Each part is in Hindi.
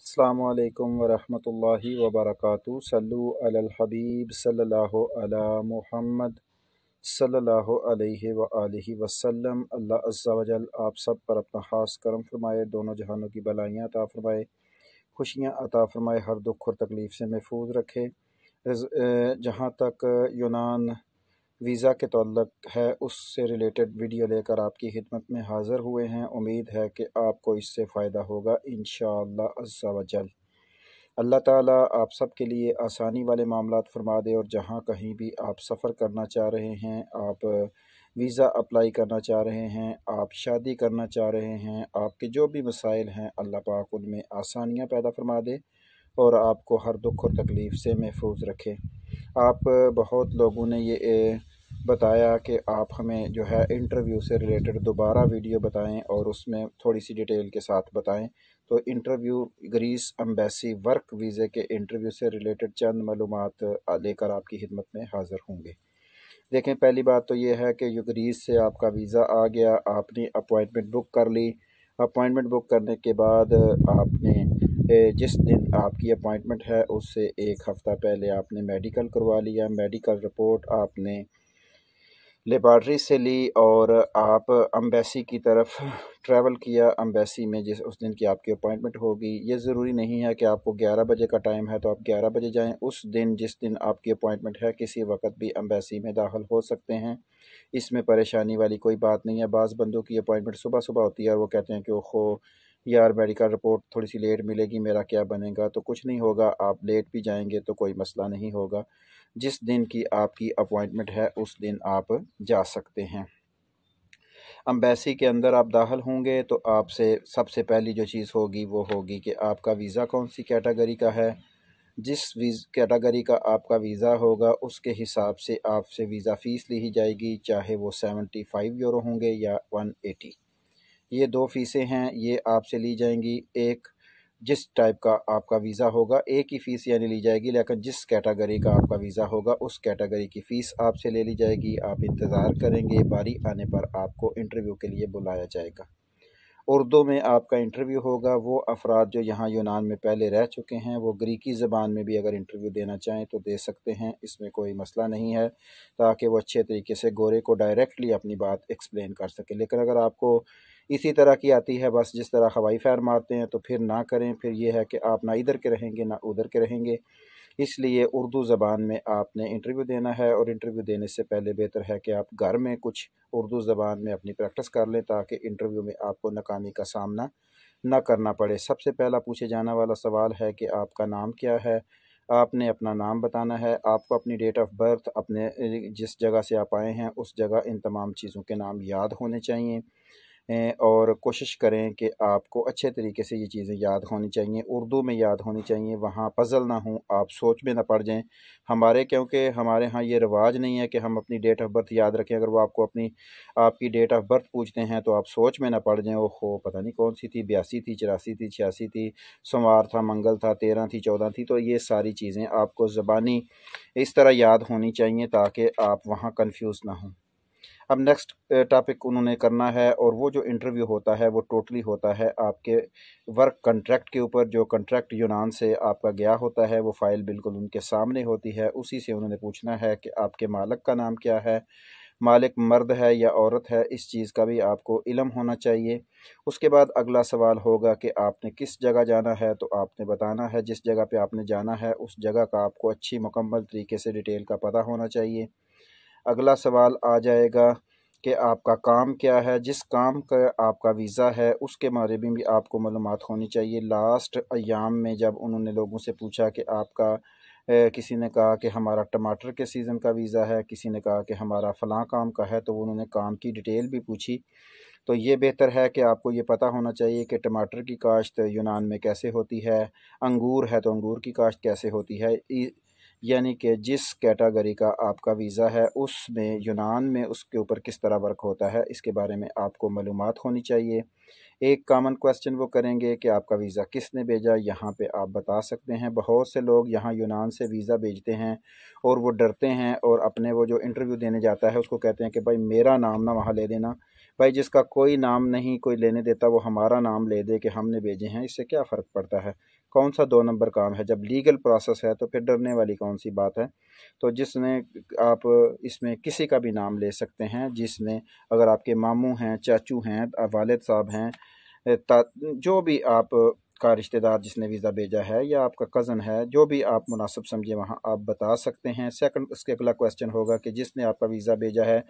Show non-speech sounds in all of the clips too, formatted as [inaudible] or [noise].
अल्लाम वरहमल वबरक सलूलहबीब सल हबीब सल वसम मोहम्मद अल्लाह वजल आप सब पर अपना ख़ास करम फरमाए दोनों जहानों की भलाइयाँ अता फरमाए खुशियाँ अता फरमाए हर दुख और तकलीफ़ से महफूज रखे जहाँ तक यूनान वीज़ा के तल्लक है उससे रिलेटेड वीडियो लेकर आपकी खिदमत में हाज़िर हुए हैं उम्मीद है कि आपको इससे फ़ायदा होगा इन शजल अल्लाह ताला आप सब के लिए आसानी वाले मामला फरमा दे और जहाँ कहीं भी आप सफ़र करना चाह रहे हैं आप वीज़ा अप्लाई करना चाह रहे हैं आप शादी करना चाह रहे हैं आपके जो भी मसाइल हैं अल्लाह पाक उनमें आसानियाँ पैदा फरमा दे और आपको हर दुख और तकलीफ़ से महफूज रखे आप बहुत लोगों ने ये बताया कि आप हमें जो है इंटरव्यू से रिलेटेड दोबारा वीडियो बताएं और उसमें थोड़ी सी डिटेल के साथ बताएं तो इंटरव्यू ग्रीस अम्बेसी वर्क वीज़े के इंटरव्यू से रिलेटेड चंद मालूम लेकर आपकी खिदमत में हाज़िर होंगे देखें पहली बात तो ये है कि ग्रीस से आपका वीज़ा आ गया आपने अपॉइंटमेंट बुक कर ली अपॉइंटमेंट बुक करने के बाद आपने जिस दिन आपकी अपॉइंटमेंट है उससे एक हफ़्ता पहले आपने मेडिकल करवा लिया मेडिकल रिपोर्ट आपने लेबार्ट्री से ली और आप अम्बेसी की तरफ ट्रैवल किया अम्बेसी में जिस उस दिन की आपकी अपॉइंटमेंट होगी ये ज़रूरी नहीं है कि आपको 11 बजे का टाइम है तो आप 11 बजे जाएं उस दिन जिस दिन आपकी अपॉइंटमेंट है किसी वक्त भी अम्बेसी में दाखिल हो सकते हैं इसमें परेशानी वाली कोई बात नहीं है बाज़ बंदों की अपॉइंटमेंट सुबह सुबह होती है और वो कहते हैं कि वो यार मेडिकल रिपोर्ट थोड़ी सी लेट मिलेगी मेरा क्या बनेगा तो कुछ नहीं होगा आप लेट भी जाएंगे तो कोई मसला नहीं होगा जिस दिन की आपकी अपॉइंटमेंट है उस दिन आप जा सकते हैं अम्बेसी के अंदर आप दाखिल होंगे तो आपसे सबसे पहली जो चीज़ होगी वो होगी कि आपका वीज़ा कौन सी कैटेगरी का है जिस वीज़ कैटेगरी का आपका वीज़ा होगा उसके हिसाब से आपसे वीज़ा फ़ीस ली जाएगी चाहे वो सेवेंटी फाइव यूरो होंगे या वन एटी ये दो फ़ीसें हैं ये आपसे ली जाएंगी एक जिस टाइप का आपका वीज़ा होगा एक ही फ़ीस यानी ली जाएगी लेकिन जिस कैटेगरी का आपका वीज़ा होगा उस कैटेगरी की फ़ीस आपसे ले ली जाएगी आप इंतज़ार करेंगे बारी आने पर आपको इंटरव्यू के लिए बुलाया जाएगा उर्दू में आपका इंटरव्यू होगा वो अफराद जो यहाँ यूनान में पहले रह चुके हैं वो ग्रीकी ज़बान में भी अगर इंटरव्यू देना चाहें तो दे सकते हैं इसमें कोई मसला नहीं है ताकि वो अच्छे तरीके से गोरे को डायरेक्टली अपनी बात एक्सप्लेन कर सकें लेकिन अगर आपको इसी तरह की आती है बस जिस तरह हवाई फायर मारते हैं तो फिर ना करें फिर यह है कि आप ना इधर के रहेंगे ना उधर के रहेंगे इसलिए उर्दू ज़बान में आपने इंटरव्यू देना है और इंटरव्यू देने से पहले बेहतर है कि आप घर में कुछ उर्दू ज़बान में अपनी प्रैक्टिस कर लें ताकि इंटरव्यू में आपको नाकामी का सामना ना करना पड़े सबसे पहला पूछे जाने वाला सवाल है कि आपका नाम क्या है आपने अपना नाम बताना है आपको अपनी डेट ऑफ बर्थ अपने जिस जगह से आप आए हैं उस जगह इन तमाम चीज़ों के नाम याद होने चाहिए और कोशिश करें कि आपको अच्छे तरीके से ये चीज़ें याद होनी चाहिए उर्दू में याद होनी चाहिए वहाँ पज़ल ना हो आप सोच में ना पड़ जाएं हमारे क्योंकि हमारे यहाँ ये रिवाज नहीं है कि हम अपनी डेट ऑफ़ बर्थ याद रखें अगर वो आपको अपनी आपकी डेट ऑफ़ बर्थ पूछते हैं तो आप सोच में ना पड़ जाएँ ओहो पता नहीं कौन सी थी बयासी थी चौरासी थी छियासी थी सोमवार था मंगल था तेरह थी चौदह थी तो ये सारी चीज़ें आपको ज़बानी इस तरह याद होनी चाहिए ताकि आप वहाँ कन्फ्यूज़ ना हों अब नेक्स्ट टॉपिक उन्होंने करना है और वो जो इंटरव्यू होता है वो टोटली होता है आपके वर्क कंट्रैक्ट के ऊपर जो कंट्रैक्ट यूनान से आपका गया होता है वो फ़ाइल बिल्कुल उनके सामने होती है उसी से उन्होंने पूछना है कि आपके मालक का नाम क्या है मालिक मर्द है या औरत है इस चीज़ का भी आपको इलम होना चाहिए उसके बाद अगला सवाल होगा कि आपने किस जगह जाना है तो आपने बताना है जिस जगह पे आपने जाना है उस जगह का आपको अच्छी मुकम्मल तरीके से डिटेल का पता होना चाहिए अगला सवाल आ जाएगा कि आपका काम क्या है जिस काम का आपका वीज़ा है उसके बारे में भी आपको मालूम होनी चाहिए लास्ट अयाम में जब उन्होंने लोगों से पूछा कि आपका ए, किसी ने कहा कि हमारा टमाटर के सीज़न का वीज़ा है किसी ने कहा कि हमारा फ़लाँ काम का है तो उन्होंने काम की डिटेल भी पूछी तो ये बेहतर है कि आपको ये पता होना चाहिए कि टमाटर की काश्त यूनान में कैसे होती है अंगूर है तो अंगूर की काश्त कैसे होती है यानी कि जिस कैटागरी का आपका वीज़ा है उसमें यूनान में उसके ऊपर किस तरह वर्क होता है इसके बारे में आपको मालूम होनी चाहिए एक कामन क्वेश्चन वो करेंगे कि आपका वीज़ा किसने भेजा यहाँ पे आप बता सकते हैं बहुत से लोग यहाँ यूनान से वीज़ा भेजते हैं और वो डरते हैं और अपने वो जो इंटरव्यू देने जाता है उसको कहते हैं कि भाई मेरा नाम ना वहाँ ले देना भाई जिसका कोई नाम नहीं कोई लेने देता वो हमारा नाम ले दे कि हमने भेजे हैं इससे क्या फ़र्क पड़ता है कौन सा दो नंबर काम है जब लीगल प्रोसेस है तो फिर डरने वाली कौन सी बात है तो जिसने आप इसमें किसी का भी नाम ले सकते हैं जिसने अगर आपके मामू हैं चाचू हैं वालद साहब हैं जो भी आप का रिश्तेदार जिसने वीज़ा भेजा है या आपका कज़न है जो भी आप मुनासिब समझे वहाँ आप बता सकते हैं सेकंड उसके अगला क्वेश्चन होगा कि जिसने आपका वीज़ा भेजा है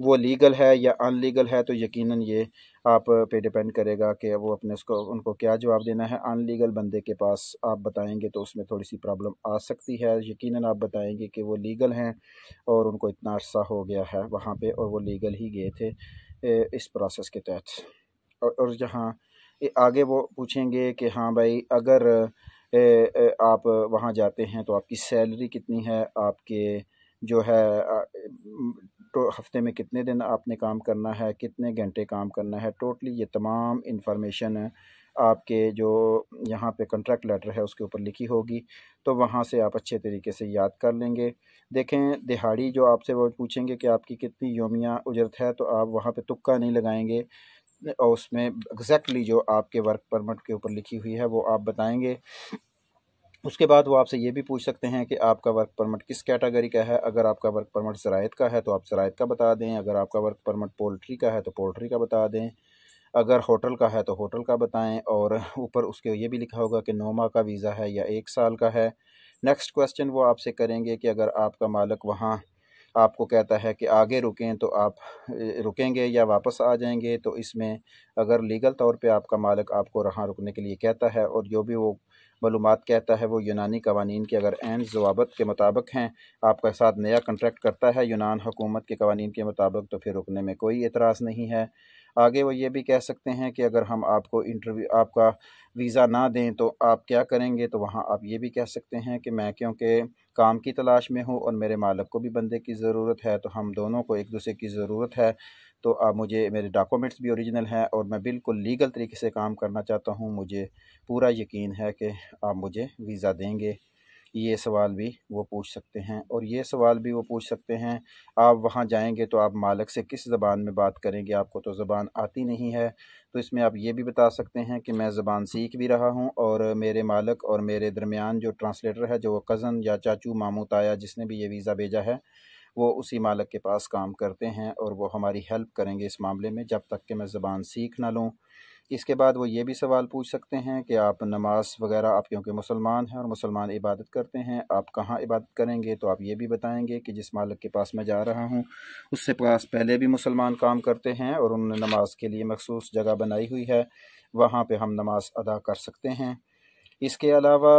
वो लीगल है या अनलीगल है तो यकीनन ये आप पे डिपेंड करेगा कि वो अपने उसको उनको क्या जवाब देना है अनलीगल बंदे के पास आप बताएंगे तो उसमें थोड़ी सी प्रॉब्लम आ सकती है यकीनन आप बताएंगे कि वो लीगल हैं और उनको इतना अर्सा हो गया है वहाँ पे और वो लीगल ही गए थे इस प्रोसेस के तहत और, और जहाँ आगे वो पूछेंगे कि हाँ भाई अगर ए, ए, आप वहाँ जाते हैं तो आपकी सैलरी कितनी है आपके जो है तो हफ्ते में कितने दिन आपने काम करना है कितने घंटे काम करना है टोटली ये तमाम इन्फॉर्मेशन आपके जो यहाँ पे कंट्रैक्ट लेटर है उसके ऊपर लिखी होगी तो वहाँ से आप अच्छे तरीके से याद कर लेंगे देखें दिहाड़ी जो आपसे वो पूछेंगे कि आपकी कितनी योमिया उजरत है तो आप वहाँ पे तुक्का नहीं लगाएंगे और उसमें एग्जैक्टली जो आपके वर्क परमिट के ऊपर लिखी हुई है वो आप बताएंगे उसके बाद वो आपसे ये भी पूछ सकते हैं कि आपका वर्क परमिट किस कैटेगरी का है अगर आपका वर्क परमिट सरायत का है तो आप सरायत का बता दें अगर आपका वर्क परमिट पोल्ट्री का है तो पोल्ट्री का बता दें अगर होटल का है तो होटल का बताएं और ऊपर उसके ये भी लिखा होगा कि नौ माह का वीज़ा है या एक साल का है नेक्स्ट क्वेश्चन वो आपसे करेंगे कि अगर आपका मालक वहाँ आपको कहता है कि आगे रुकें तो आप रुकेंगे या वापस आ जाएंगे तो इसमें अगर लीगल तौर पे आपका मालिक आपको वहाँ रुकने के लिए कहता है और जो भी वो मलूम कहता है वो यूनानी कवानीन के अगर एन जवाबत के मुताबिक हैं आपका साथ नया कंट्रैक्ट करता है यूनान हुकूमत के कवानीन के मुताबिक तो फिर रुकने में कोई एतराज़ नहीं है आगे वो ये भी कह सकते हैं कि अगर हम आपको इंटरव्यू आपका वीज़ा ना दें तो आप क्या करेंगे तो वहाँ आप ये भी कह सकते हैं कि मैं क्योंकि काम की तलाश में हूँ और मेरे मालक को भी बंदे की ज़रूरत है तो हम दोनों को एक दूसरे की ज़रूरत है तो आप मुझे मेरे डॉक्यूमेंट्स भी ओरिजिनल हैं और मैं बिल्कुल लीगल तरीके से काम करना चाहता हूँ मुझे पूरा यकीन है कि आप मुझे वीज़ा देंगे ये सवाल भी वो पूछ सकते हैं और ये सवाल भी वो पूछ सकते हैं आप वहाँ जाएंगे तो आप मालक से किस ज़बान में बात करेंगे आपको तो ज़बान आती नहीं है तो इसमें आप ये भी बता सकते हैं कि मैं ज़बान सीख भी रहा हूँ और मेरे मालक और मेरे दरमियान जो ट्रांसलेटर है जो कज़न या चाचू मामू ताया जिसने भी ये वीज़ा भेजा है वो उसी मालक के पास काम करते हैं और वो हमारी हेल्प करेंगे इस मामले में जब तक कि मैं ज़बान सीख ना लूँ इसके बाद वो ये भी सवाल पूछ सकते हैं कि आप नमाज वगैरह आप क्योंकि मुसलमान हैं और मुसलमान इबादत करते हैं आप कहाँ इबादत करेंगे तो आप ये भी बताएंगे कि जिस मालिक के पास मैं जा रहा हूँ उससे पास पहले भी मुसलमान काम करते हैं और उन्होंने नमाज के लिए मखसूस जगह बनाई हुई है वहाँ पर हम नमाज अदा कर सकते हैं इसके अलावा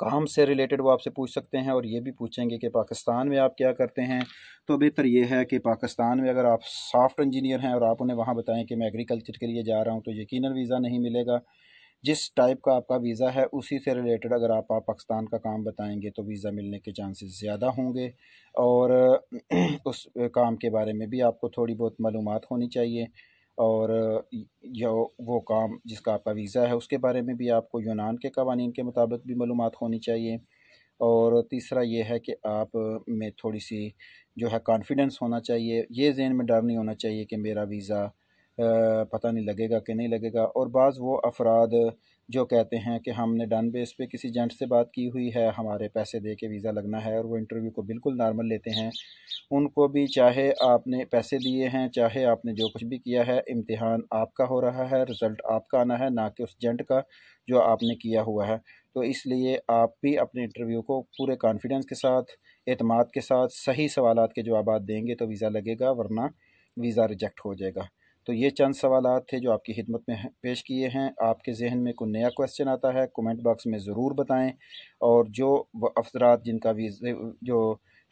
काम से रिलेटेड वो आपसे पूछ सकते हैं और ये भी पूछेंगे कि पाकिस्तान में आप क्या करते हैं तो बेहतर ये है कि पाकिस्तान में अगर आप सॉफ्ट इंजीनियर हैं और आप उन्हें वहाँ बताएं कि मैं एग्रीकल्चर के लिए जा रहा हूँ तो यकीन वीज़ा नहीं मिलेगा जिस टाइप का आपका वीज़ा है उसी से रिलेटेड अगर आप, पाकिस्तान का काम बताएंगे तो वीज़ा मिलने के चांसेस ज़्यादा होंगे और [clears throat] उस काम के बारे में भी आपको थोड़ी बहुत मालूम होनी चाहिए और जो वो काम जिसका आपका वीज़ा है उसके बारे में भी आपको यूनान के कवानीन के मुताबिक भी मालूम होनी चाहिए और तीसरा ये है कि आप में थोड़ी सी जो है कॉन्फिडेंस होना चाहिए ये जहन में डर नहीं होना चाहिए कि मेरा वीज़ा पता नहीं लगेगा कि नहीं लगेगा और बाज़ वो अफराद जो कहते हैं कि हमने डन बेस पे किसी जेंट से बात की हुई है हमारे पैसे दे के वीज़ा लगना है और वो इंटरव्यू को बिल्कुल नॉर्मल लेते हैं उनको भी चाहे आपने पैसे दिए हैं चाहे आपने जो कुछ भी किया है इम्तिहान आपका हो रहा है रिज़ल्ट आपका आना है ना कि उस जेंट का जो आपने किया हुआ है तो इसलिए आप भी अपने इंटरव्यू को पूरे कॉन्फिडेंस के साथ अतमाद के साथ सही सवाल के जवाब देंगे तो वीज़ा लगेगा वरना वीज़ा रिजेक्ट हो जाएगा तो ये चंद सवाल थे जो आपकी खिदमत में पेश किए हैं आपके जहन में कोई नया क्वेश्चन आता है कमेंट बॉक्स में ज़रूर बताएं और जो अफसरात जिनका भी जो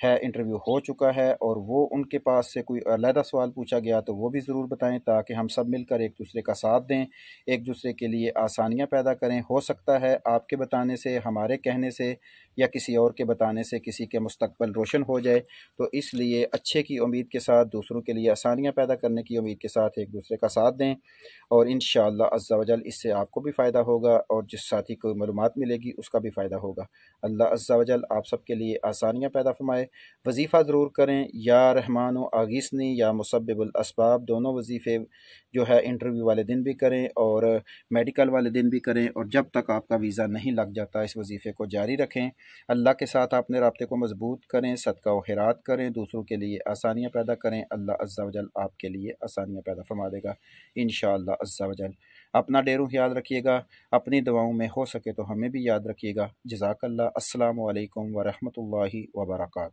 है इंटरव्यू हो चुका है और वो उनके पास से कोई अलहदा सवाल पूछा गया तो वो भी ज़रूर बताएं ताकि हम सब मिलकर एक दूसरे का साथ दें एक दूसरे के लिए आसानियाँ पैदा करें हो सकता है आपके बताने से हमारे कहने से या किसी और के बताने से किसी के मुस्तबल रोशन हो जाए तो इसलिए अच्छे की उम्मीद के साथ दूसरों के लिए आसानियाँ पैदा करने की उम्मीद के साथ एक दूसरे का साथ दें और इन शजावजल इससे आपको भी फ़ायदा होगा और जिस साथी को मालूम मिलेगी उसका भी फ़ायदा होगा अल्लाह अज्जा वजल आप सबके लिए आसानियाँ पैदा फरमाए वजीफ़ा ज़रूर करें या रहमान आगिसनी या मुसब्बलअसबाब दोनों वजीफ़े जो है इंटरव्यू वाले दिन भी करें और मेडिकल वाले दिन भी करें और जब तक आपका वीज़ा नहीं लग जाता इस वजीफ़े को जारी रखें अल्लाह के साथ अपने रबते को मजबूत करें सदका वरात करें दूसरों के लिए आसानियाँ पैदा करें अल्लाह अज्जा वजल आपके लिए आसानियाँ पैदा फरमा देगा इन शाह अज्जा वजल अपना डेरों याद रखिएगा अपनी दुआओं में हो सके तो हमें भी याद रखिएगा जजाकल्ला असलकम वरहमल वर्का